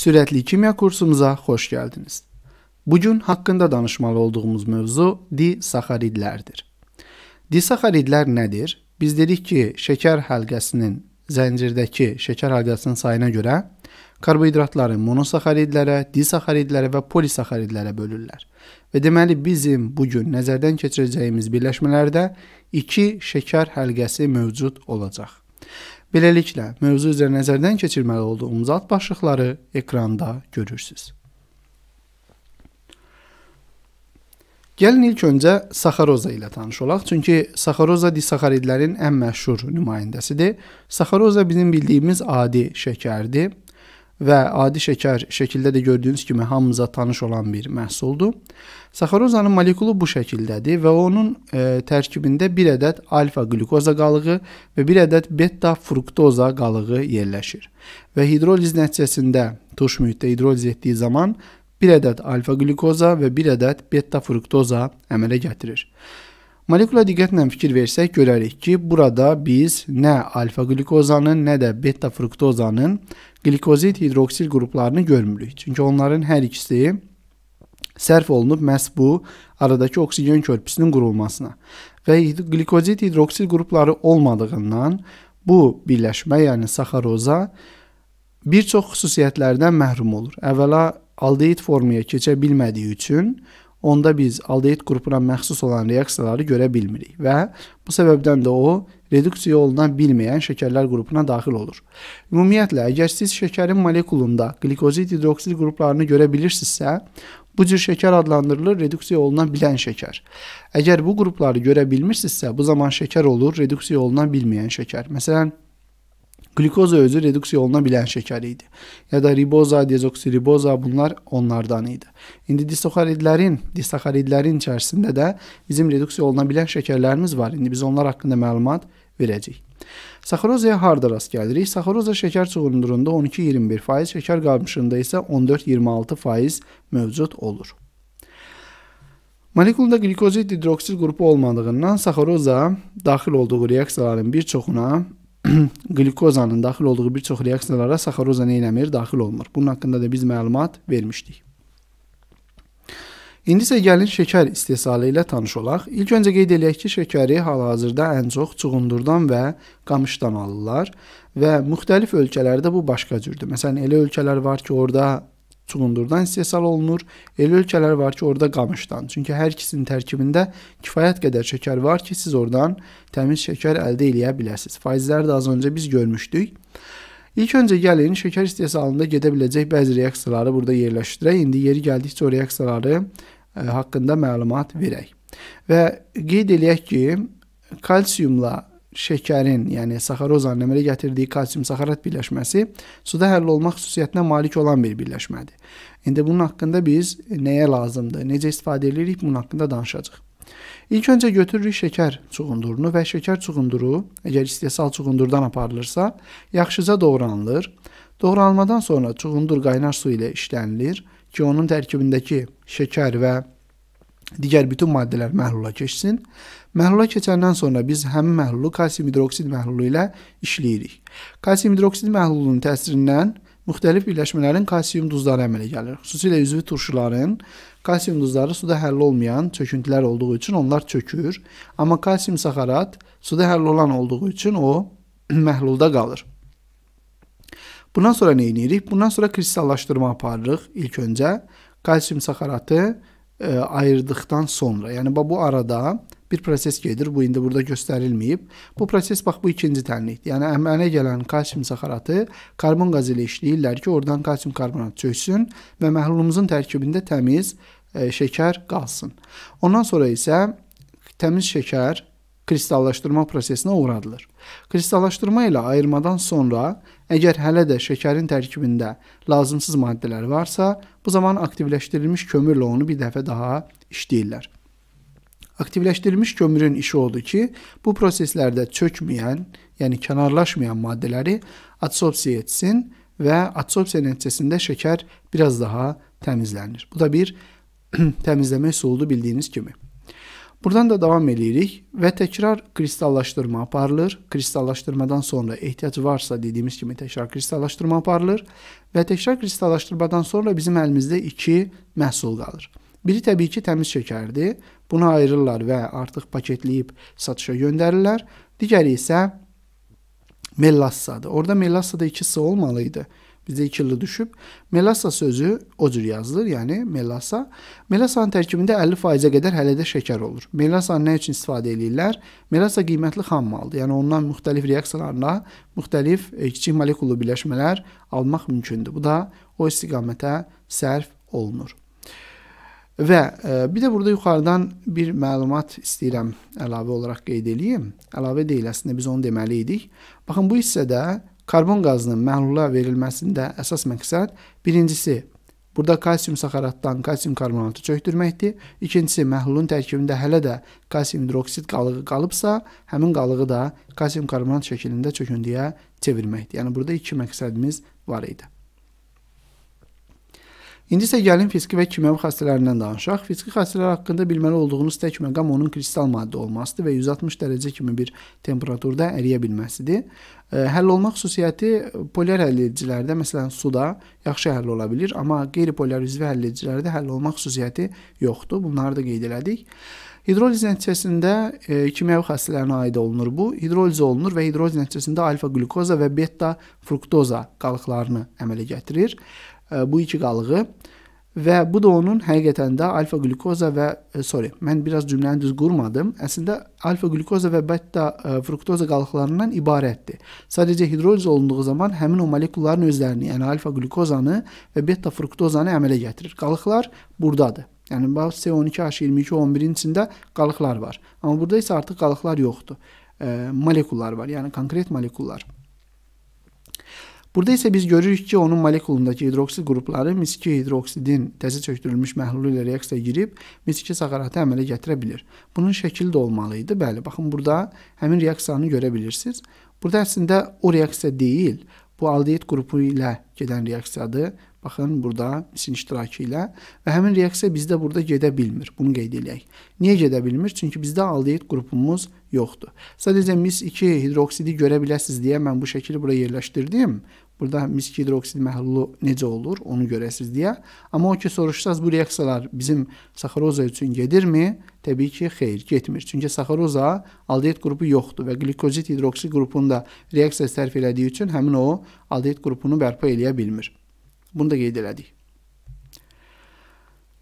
Sürətli kimya kursumuza xoş gəldiniz. Bu gün haqqında danışmalı olduğumuz mövzu disaxaridlərdir. Disaxaridlər nədir? Biz dedik ki, şəkər həlqəsinin zəncirdəki şəkər həlqəsinin sayına görə karbohidratları monosaxaridlərə, disaxaridlərə və polisaxaridlərə bölürlər. Və deməli bizim bu gün nəzərdən keçirəcəyimiz birləşmələrdə 2 şəkər həlqəsi mövcud olacaq. Beləliklə, mövzu üzrə nəzərdən keçirməli olduğumuz ad başlıqları ekranda görürsüz. Gəlin ilk öncə saxaroza ilə tanış olaq, çünki saxaroza disaxaridlərin ən məşhur nümayəndəsidir. Saxaroza bizim bildiyimiz adi şəkərdir və adi şəkər şəkildə də gördüyünüz kimi hamımıza tanış olan bir məhsuldur. Saxarozanın molekulu bu şəkildədir və onun e, tərkibində bir ədəd alfa glukoza qalığı və bir ədəd beta fruktoza qalığı yerləşir. Və hidroliz nəticəsində turş mühitdə hidroliz etdiyi zaman bir ədəd alfa glukoza və bir ədəd beta fruktoza əmələ gətirir. Molekula diqqətlə fikir versək görərik ki, burada biz nə alfa-glikozanın, nə də beta-fruktozanın glikozid hidroksil qruplarını görmürük. Çünki onların hər ikisi sərf olunub məhz bu aradakı oksigen körpüsünün qurulmasına. Və glikozid hidroksil qrupları olmadığından bu birləşmə, yəni saxaroza bir çox xüsusiyyətlərdən məhrum olur. Əvvəla aldehid formaya keçə bilmədiyi üçün onda biz aldehid qrupuna məxsus olan reaksiyaları görə bilmirik və bu səbəbdən də o reduksiya oluna bilməyən şəkərlər qrupuna daxil olur. Ümumiyyətlə, əgər siz şəkərin molekulunda glikozid hidroksil gruplarını görə bilirsinizsə, bu cür şəkər adlandırılır reduksiya oluna bilən şəkər. Əgər bu qrupları görə bilmirsinizsə, bu zaman şəkər olur reduksiya oluna bilməyən şəkər. Məsələn, Qlikoza özü reduksiya oluna bilən şəkər idi. Ya da riboza, dezoksiriboza bunlar onlardan idi. İndi distoxaridlərin, distoxaridlərin içərisində də bizim reduksiya oluna bilən şəkərlərimiz var. İndi biz onlar haqqında məlumat verəcəyik. Saxarozaya harda rast gəlirik? Saxaroza şəkər çuğundurunda 12-21%, şəkər qarmışında isə 14-26% mövcud olur. Molekulda glikozid hidroksil qrupu olmadığından saxaroza daxil olduğu reaksiyaların bir çoxuna qlikozanın daxil olduğu bir çox reaksiyalara saxaroza nə eləmir? Daxil olmur. Bunun haqqında da biz məlumat vermişdik. İndi isə gəlin şəkər istehsalı ilə tanış olaq. İlk öncə qeyd eləyək ki, şəkəri hal-hazırda ən çox çuğundurdan və qamışdan alırlar və müxtəlif ölkələrdə bu başqa cürdür. Məsələn, elə ölkələr var ki, orada çuğundurdan istehsal olunur. Elə ölkələr var ki, orada qamışdan. Çünki hər ikisinin tərkibində kifayət qədər şəkər var ki, siz oradan təmiz şəkər əldə eləyə bilərsiniz. Faizləri də az öncə biz görmüşdük. İlk öncə gəlin şəkər istehsalında gedə biləcək bəzi reaksiyaları burada yerləşdirək. İndi yeri gəldikcə o reaksiyaları ə, e, haqqında məlumat verək. Və qeyd eləyək ki, kalsiumla şəkərin, yəni saxarozanın əmələ gətirdiyi kalsium saxarat birləşməsi suda həll olmaq xüsusiyyətinə malik olan bir birləşmədir. İndi bunun haqqında biz nəyə lazımdır, necə istifadə edirik, bunun haqqında danışacağıq. İlk öncə götürürük şəkər çuğundurunu və şəkər çuğunduru, əgər istehsal çuğundurdan aparılırsa, yaxşıca doğranılır. Doğranmadan sonra çuğundur qaynar su ilə işlənilir ki, onun tərkibindəki şəkər və digər bütün maddələr məhlula keçsin. Məhlula keçəndən sonra biz həmin məhlulu kalsium hidroksid məhlulu ilə işləyirik. Kalsium hidroksid məhlulunun təsirindən müxtəlif birləşmələrin kalsium duzları əmələ gəlir. Xüsusilə üzvü turşuların kalsium duzları suda həll olmayan çöküntülər olduğu üçün onlar çökür, amma kalsium saxarat suda həll olan olduğu üçün o məhlulda qalır. Bundan sonra nə edirik? Bundan sonra kristallaşdırma aparırıq ilk öncə. Kalsium saxaratı e, ayırdıqdan sonra, yəni bu arada bir proses gedir. Bu indi burada göstərilməyib. Bu proses bax bu ikinci tənlikdir. Yəni əmələ gələn kalsium saxaratı karbon qazı ilə işləyirlər ki, oradan kalsium karbonat çöksün və məhlulumuzun tərkibində təmiz e, şəkər qalsın. Ondan sonra isə təmiz şəkər kristallaşdırma prosesinə uğradılır. Kristallaşdırma ilə ayırmadan sonra, əgər hələ də şəkərin tərkibində lazımsız maddələr varsa, bu zaman aktivləşdirilmiş kömürlə onu bir dəfə daha işləyirlər. Aktivləşdirilmiş kömürün işi odur ki, bu proseslərdə çökməyən, yəni kənarlaşmayan maddələri adsorpsiya etsin və adsorpsiya nəticəsində şəkər biraz daha təmizlənir. Bu da bir təmizləmə üsuludur bildiyiniz kimi. Buradan da davam eləyirik və təkrar kristallaşdırma aparılır. Kristallaşdırmadan sonra ehtiyac varsa dediyimiz kimi təkrar kristallaşdırma aparılır və təkrar kristallaşdırmadan sonra bizim əlimizdə 2 məhsul qalır. Biri təbii ki, təmiz şəkərdir. Bunu ayırırlar və artıq paketləyib satışa göndərirlər. Digəri isə mellassadır. Orada mellassada 2 S olmalı idi. Bizdə iki l düşüb. Melasa sözü o cür yazılır, yəni melasa. Melasanın tərkibində 50%-ə qədər hələ də şəkər olur. Melasa nə üçün istifadə eləyirlər? Melasa qiymətli xam maldır. Yəni ondan müxtəlif reaksiyalarla müxtəlif e, kiçik molekullu birləşmələr almaq mümkündür. Bu da o istiqamətə sərf olunur. Və e, bir də burada yuxarıdan bir məlumat istəyirəm əlavə olaraq qeyd eləyim. Əlavə deyil, əslində biz onu deməli idik. Baxın bu hissədə Karbon qazının məhlula verilməsində əsas məqsəd birincisi Burada kalsium saxaratdan kalsium karbonatı çökdürməkdir. İkincisi, məhlulun tərkibində hələ də kalsium hidroksid qalığı qalıbsa, həmin qalığı da kalsium karbonat şəklində çöküntüyə çevirməkdir. Yəni burada iki məqsədimiz var idi. İndi isə gəlin fiziki və kimyəvi xassələrindən danışaq. Fiziki xassələr haqqında bilməli olduğunuz tək məqam onun kristal maddə olmasıdır və 160 dərəcə kimi bir temperaturda əriyə bilməsidir. E, həll olma xüsusiyyəti polyar həlledicilərdə, məsələn, suda yaxşı həll ola bilir, amma qeyri-polyar üzvə həlledicilərdə həll olma xüsusiyyəti yoxdur. Bunları da qeyd elədik. Hidroliz nəticəsində e, kimyəvi xassələrinə aid olunur bu. Hidroliz olunur və hidroliz nəticəsində alfa glukoza və beta fruktoza qalıqlarını əmələ gətirir. E, bu iki qalığı və bu da onun həqiqətən də alfa glukoza və e, sorry, mən biraz cümləni düz qurmadım. Əslində alfa glukoza və beta e, fruktoza qalıqlarından ibarətdir. Sadəcə hidroliz olunduğu zaman həmin o molekulların özlərini, yəni alfa glukozanı və beta fruktozanı əmələ gətirir. Qalıqlar burdadır. Yəni C12H22O11-in içində qalıqlar var. Amma burada isə artıq qalıqlar yoxdur. E, molekullar var, yəni konkret molekullar. Burada isə biz görürük ki, onun molekulundakı hidroksid qrupları miski hidroksidin təzə çökdürülmüş məhlulu ilə reaksiyaya girib miski sakaratı əmələ gətirə bilir. Bunun şəkili də olmalı idi. Bəli, baxın burada həmin reaksiyanı görə bilirsiniz. Burada əslində o reaksiya deyil, bu aldehid qrupu ilə gedən reaksiyadır. Baxın burada misin iştirakı ilə və həmin reaksiya bizdə burada gedə bilmir. Bunu qeyd eləyək. Niyə gedə bilmir? Çünki bizdə aldehid qrupumuz yoxdur. Sadəcə mis 2 hidroksidi görə biləsiz deyə mən bu şəkili bura yerləşdirdim. Burada miski hidroksid məhlulu necə olur, onu görəsiz deyə. Amma o ki soruşsaz bu reaksiyalar bizim saxaroza üçün gedirmi? Təbii ki, xeyr, getmir. Çünki saxaroza aldehid qrupu yoxdur və glikozid hidroksid qrupunda reaksiya sərf elədiyi üçün həmin o aldehid qrupunu bərpa eləyə bilmir. Bunu da qeyd elədik.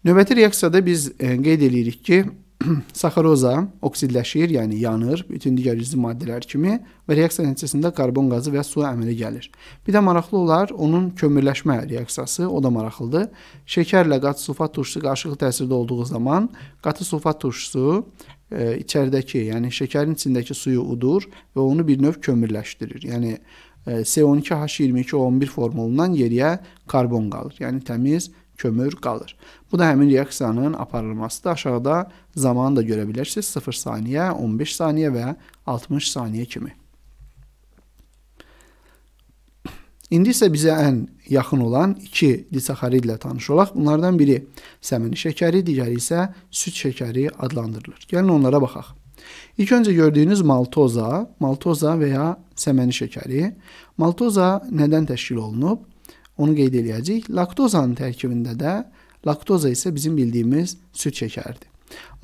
Növbəti reaksiyada biz e, qeyd eləyirik ki, sakharoza oksidləşir, yəni yanır, bütün digər üzvü maddələr kimi və reaksiya nəticəsində karbon qazı və su əmələ gəlir. Bir də maraqlı olar onun kömürləşmə reaksiyası, o da maraqlıdır. Şəkərlə qatı sulfat turşusu qarşılıqlı təsirdə olduğu zaman qatı sulfat turşusu e, içəridəki, yəni şəkərin içindəki suyu udur və onu bir növ kömürləşdirir. Yəni e, C12H22O11 formulundan yeriyə karbon qalır. Yəni təmiz kömür qalır. Bu da həmin reaksiyanın aparılmasıdır. Aşağıda zamanı da görə bilərsiniz. 0 saniyə, 15 saniyə və 60 saniyə kimi. İndi isə bizə ən yaxın olan iki disaxaridlə tanış olaq. Bunlardan biri səmini şəkəri, digəri isə süd şəkəri adlandırılır. Gəlin onlara baxaq. İlk öncə gördüyünüz maltoza, maltoza və ya səməni şəkəri. Maltoza nədən təşkil olunub? Onu qeyd eləyəcəyik. Laktozanın tərkibində də laktoza isə bizim bildiyimiz süd şəkəridir.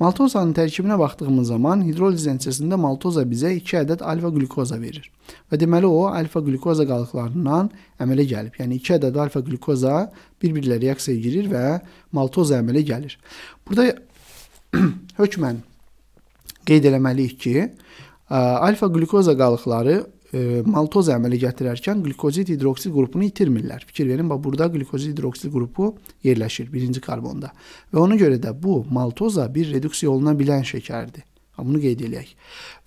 Maltozanın tərkibinə baxdığımız zaman hidroliz nəticəsində maltoza bizə 2 ədəd alfa glukoza verir. Və deməli o alfa glukoza qalıqlarından əmələ gəlib. Yəni 2 ədəd alfa glukoza bir-birlə reaksiyaya girir və maltoza əmələ gəlir. Burada hökmən qeyd eləməliyik ki, alfa glukoza qalıqları E, maltoz əmələ gətirərkən glikozid hidroksid qrupunu itirmirlər. Fikir verin, bax burada glikozid hidroksid qrupu yerləşir birinci karbonda. Və ona görə də bu maltoza bir reduksiya oluna bilən şəkərdir. Bunu qeyd eləyək.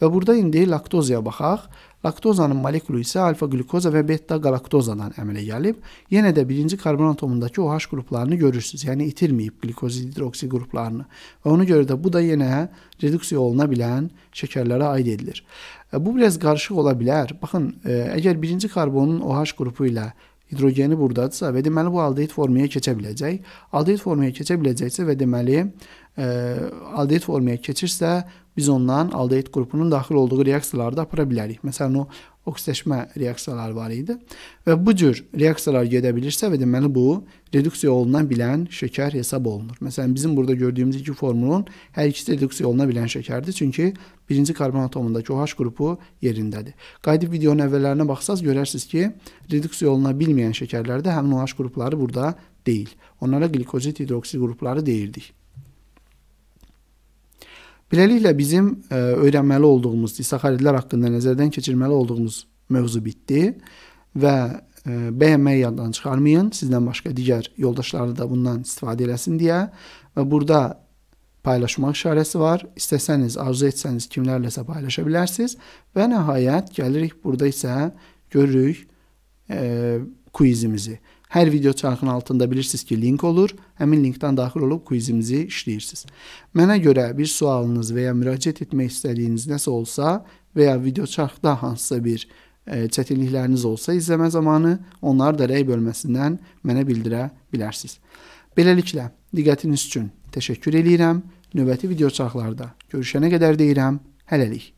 Və burada indi laktozaya baxaq. Laktozanın molekulu isə alfa-glukoza və beta-galaktozadan əmələ gəlib. Yenə də birinci karbon atomundakı OH qruplarını görürsüz. Yəni itirməyib glukoz-hidroksi qruplarını. Və ona görə də bu da yenə reduksiya oluna bilən şəkərlərə aid edilir. E, bu biraz qarışıq ola bilər. Baxın, əgər e, birinci karbonun OH qrupu ilə hidrogeni burdadırsa və deməli bu aldehid formaya keçə biləcək. Aldehid formaya keçə biləcəksə və deməli e, aldehid formaya keçirsə, biz ondan aldehid qrupunun daxil olduğu reaksiyaları da apara bilərik. Məsələn, o oksidləşmə reaksiyaları var idi və bu cür reaksiyalar gedə bilirsə və deməli bu reduksiya olunan bilən şəkər hesab olunur. Məsələn, bizim burada gördüyümüz iki formulun hər ikisi reduksiya oluna bilən şəkərdir. Çünki birinci karbon atomundakı OH qrupu yerindədir. Qayıdıb videonun əvvəllərinə baxsaz görərsiniz ki, reduksiya oluna bilməyən şəkərlərdə həmin OH qrupları burada deyil. Onlara glikozid hidroksid qrupları deyirdik. Beləliklə bizim ə, e, öyrənməli olduğumuz disaxaridlər haqqında nəzərdən keçirməli olduğumuz mövzu bitdi və ə, e, bəyənməyi yaddan çıxarmayın. Sizdən başqa digər yoldaşları da bundan istifadə eləsin deyə və burada paylaşmaq işarəsi var. İstəsəniz, arzu etsəniz kimlərləsə paylaşa bilərsiniz və nəhayət gəlirik burada isə görürük ə, e, quizimizi. Hər video çarxının altında bilirsiniz ki, link olur. Həmin linkdən daxil olub quizimizi işləyirsiniz. Mənə görə bir sualınız və ya müraciət etmək istədiyiniz nəsə olsa və ya video çarxda hansısa bir ə, e, çətinlikləriniz olsa izləmə zamanı onları da rəy bölməsindən mənə bildirə bilərsiniz. Beləliklə, diqqətiniz üçün təşəkkür eləyirəm. Növbəti video çarxlarda görüşənə qədər deyirəm, hələlik.